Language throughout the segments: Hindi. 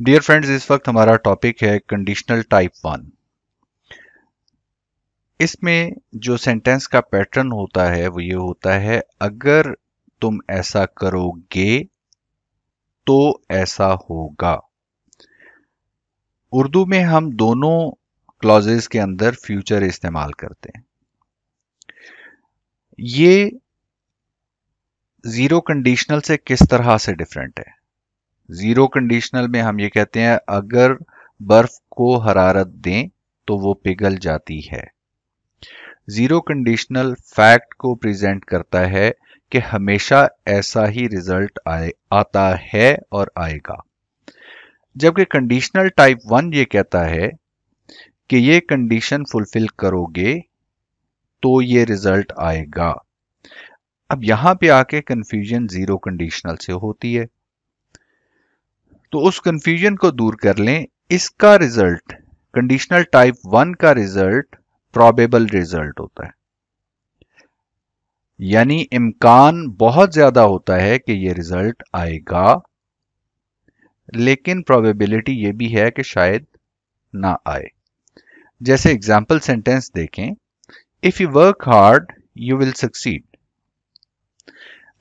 डियर फ्रेंड्स इस वक्त हमारा टॉपिक है कंडीशनल टाइप वन इसमें जो सेंटेंस का पैटर्न होता है वो ये होता है अगर तुम ऐसा करोगे तो ऐसा होगा उर्दू में हम दोनों क्लॉजेस के अंदर फ्यूचर इस्तेमाल करते हैं ये जीरो कंडीशनल से किस तरह से डिफरेंट है ज़ीरो कंडीशनल में हम ये कहते हैं अगर बर्फ को हरारत दें तो वो पिघल जाती है ज़ीरो कंडीशनल फैक्ट को प्रेजेंट करता है कि हमेशा ऐसा ही रिजल्ट आए आता है और आएगा जबकि कंडीशनल टाइप वन ये कहता है कि ये कंडीशन फुलफिल करोगे तो ये रिजल्ट आएगा अब यहां पे आके कंफ्यूजन जीरो कंडीशनल से होती है तो उस कंफ्यूजन को दूर कर लें इसका रिजल्ट कंडीशनल टाइप वन का रिजल्ट प्रोबेबल रिजल्ट होता है यानी इम्कान बहुत ज्यादा होता है कि ये रिजल्ट आएगा लेकिन प्रोबेबिलिटी ये भी है कि शायद ना आए जैसे एग्जाम्पल सेंटेंस देखें if you work hard you will succeed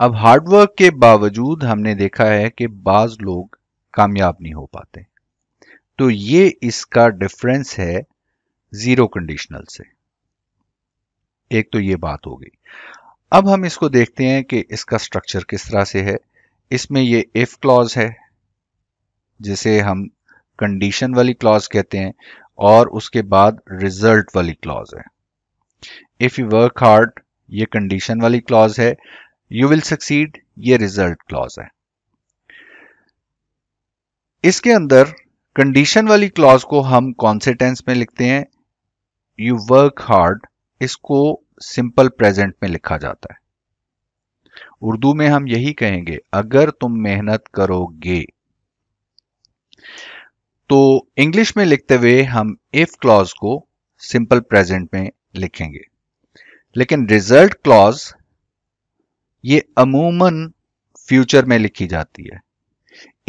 अब हार्डवर्क के बावजूद हमने देखा है कि बाज लोग कामयाब नहीं हो पाते तो ये इसका डिफरेंस है जीरो कंडीशनल से एक तो ये बात हो गई अब हम इसको देखते हैं कि इसका स्ट्रक्चर किस तरह से है इसमें ये इफ क्लॉज है जिसे हम कंडीशन वाली क्लॉज कहते हैं और उसके बाद रिजल्ट वाली क्लॉज है इफ यू वर्क हार्ड ये कंडीशन वाली क्लॉज है यू विल सक्सीड ये रिजल्ट क्लॉज है इसके अंदर कंडीशन वाली क्लॉज को हम कौन से टेंस में लिखते हैं यू वर्क हार्ड इसको सिंपल प्रेजेंट में लिखा जाता है उर्दू में हम यही कहेंगे अगर तुम मेहनत करोगे तो इंग्लिश में लिखते हुए हम इफ क्लॉज को सिंपल प्रेजेंट में लिखेंगे लेकिन रिजल्ट क्लॉज ये अमूमन फ्यूचर में लिखी जाती है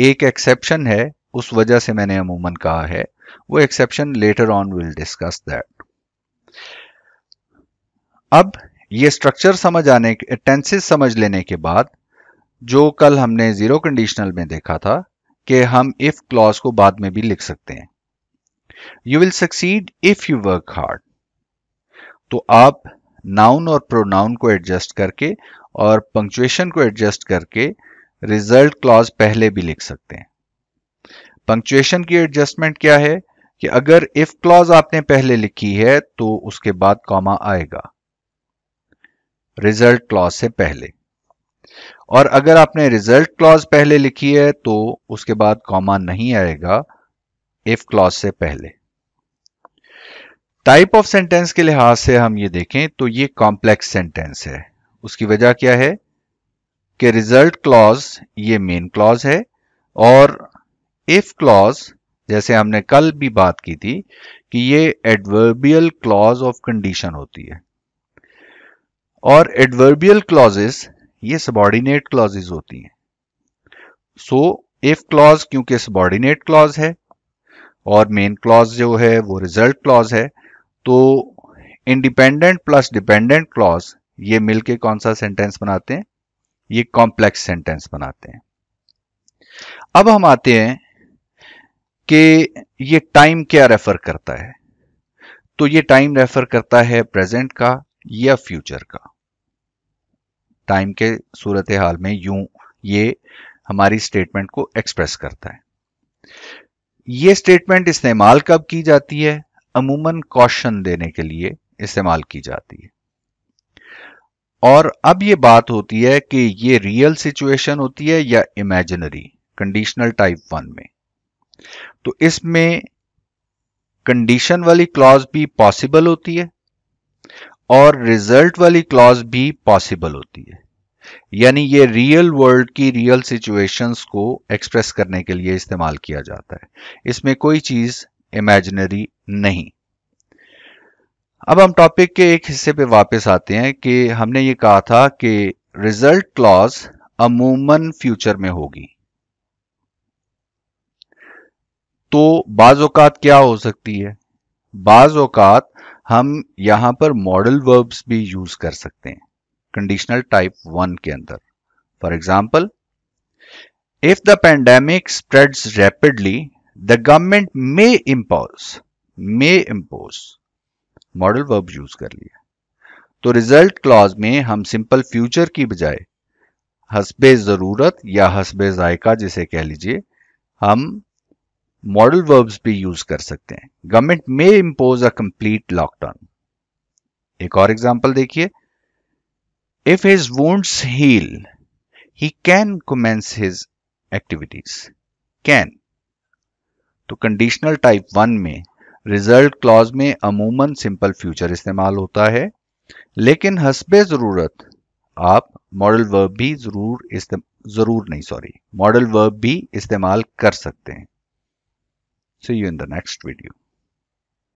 एक एक्सेप्शन है उस वजह से मैंने अमूमन कहा है वो exception later on will discuss that अब ये स्ट्रक्चर समझ आने टेंसेस समझ लेने के बाद जो कल हमने जीरो कंडीशनल में देखा था कि हम इफ क्लॉज को बाद में भी लिख सकते हैं you will succeed if you work hard तो आप नाउन और प्रोनाउन को एडजस्ट करके और पंक्चुएशन को एडजस्ट करके रिजल्ट क्लॉज पहले भी लिख सकते हैं पंक्चुएशन की एडजस्टमेंट क्या है कि अगर इफ क्लॉज आपने पहले लिखी है तो उसके बाद कॉमा आएगा रिजल्ट क्लॉज से पहले और अगर आपने रिजल्ट क्लॉज पहले लिखी है तो उसके बाद कॉमा नहीं आएगा इफ क्लॉज से पहले टाइप ऑफ सेंटेंस के लिहाज से हम ये देखें तो ये कॉम्प्लेक्स सेंटेंस है उसकी वजह क्या है कि रिजल्ट क्लॉज ये मेन क्लॉज है और इफ क्लॉज जैसे हमने कल भी बात की थी कि ये एडवर्बियल क्लॉज ऑफ कंडीशन होती है और एडवर्बियल क्लॉजेस ये सबॉर्डिनेट क्लॉजेस होती हैं सो इफ क्लॉज क्योंकि सबॉर्डिनेट क्लॉज है और मेन क्लॉज जो है वो रिजल्ट क्लॉज है तो इंडिपेंडेंट प्लस डिपेंडेंट क्लॉज ये मिलके कौन सा सेंटेंस बनाते हैं ये कॉम्प्लेक्स सेंटेंस बनाते हैं अब हम आते हैं कि ये टाइम क्या रेफर करता है तो ये टाइम रेफर करता है प्रेजेंट का या फ्यूचर का टाइम के सूरत हाल में यूं ये हमारी स्टेटमेंट को एक्सप्रेस करता है ये स्टेटमेंट इस्तेमाल कब की जाती है अमूमन कॉशन देने के लिए इस्तेमाल की जाती है और अब ये बात होती है कि ये रियल सिचुएशन होती है या इमेजिनरी कंडीशनल टाइप वन में तो इसमें कंडीशन वाली क्लॉज भी पॉसिबल होती है और रिजल्ट वाली क्लॉज भी पॉसिबल होती है यानी ये रियल वर्ल्ड की रियल सिचुएशंस को एक्सप्रेस करने के लिए इस्तेमाल किया जाता है इसमें कोई चीज इमेजिनरी नहीं अब हम टॉपिक के एक हिस्से पे वापस आते हैं कि हमने ये कहा था कि रिजल्ट क्लॉज अमूमन फ्यूचर में होगी तो बाज क्या हो सकती है बाज हम यहां पर मॉडल वर्ब्स भी यूज कर सकते हैं कंडीशनल टाइप वन के अंदर for example if the pandemic spreads rapidly the government may impose may impose modal verb use कर लिया तो रिजल्ट क्लॉज में हम सिंपल फ्यूचर की बजाय हसबे ज़रूरत या हसबे जायका जिसे कह लीजिए हम मॉडल वर्ब्स भी यूज कर सकते हैं government may impose a complete lockdown एक और एग्जाम्पल देखिए if his wounds heal he can commence his activities can तो कंडीशनल टाइप वन में रिजल्ट क्लॉज में अमूमन सिंपल फ्यूचर इस्तेमाल होता है लेकिन हसबे ज़रूरत आप मॉडल वर्ब भी ज़रूर ज़रूर नहीं सॉरी मॉडल वर्ब भी इस्तेमाल कर सकते हैं see you in the next video